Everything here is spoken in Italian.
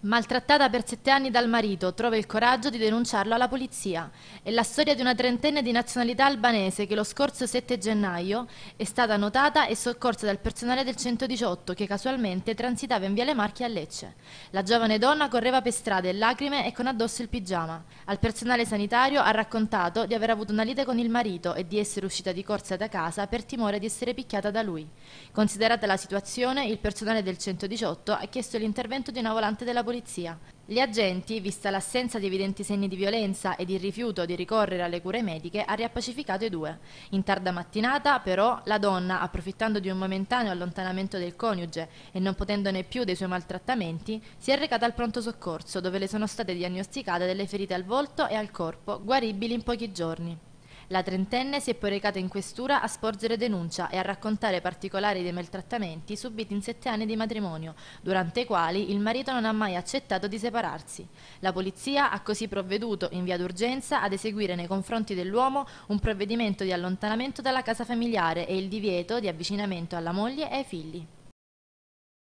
Maltrattata per sette anni dal marito, trova il coraggio di denunciarlo alla polizia. È la storia di una trentenne di nazionalità albanese che lo scorso 7 gennaio è stata notata e soccorsa dal personale del 118 che casualmente transitava in Viale Marchi a Lecce. La giovane donna correva per strade, lacrime e con addosso il pigiama. Al personale sanitario ha raccontato di aver avuto una lite con il marito e di essere uscita di corsa da casa per timore di essere picchiata da lui. Considerata la situazione, il personale del 118 ha chiesto l'intervento di una volante della polizia. Gli agenti, vista l'assenza di evidenti segni di violenza ed il rifiuto di ricorrere alle cure mediche, ha riappacificato i due. In tarda mattinata, però, la donna, approfittando di un momentaneo allontanamento del coniuge e non potendone più dei suoi maltrattamenti, si è recata al pronto soccorso, dove le sono state diagnosticate delle ferite al volto e al corpo, guaribili in pochi giorni. La trentenne si è poi recata in questura a sporgere denuncia e a raccontare particolari dei maltrattamenti subiti in sette anni di matrimonio, durante i quali il marito non ha mai accettato di separarsi. La polizia ha così provveduto in via d'urgenza ad eseguire nei confronti dell'uomo un provvedimento di allontanamento dalla casa familiare e il divieto di avvicinamento alla moglie e ai figli.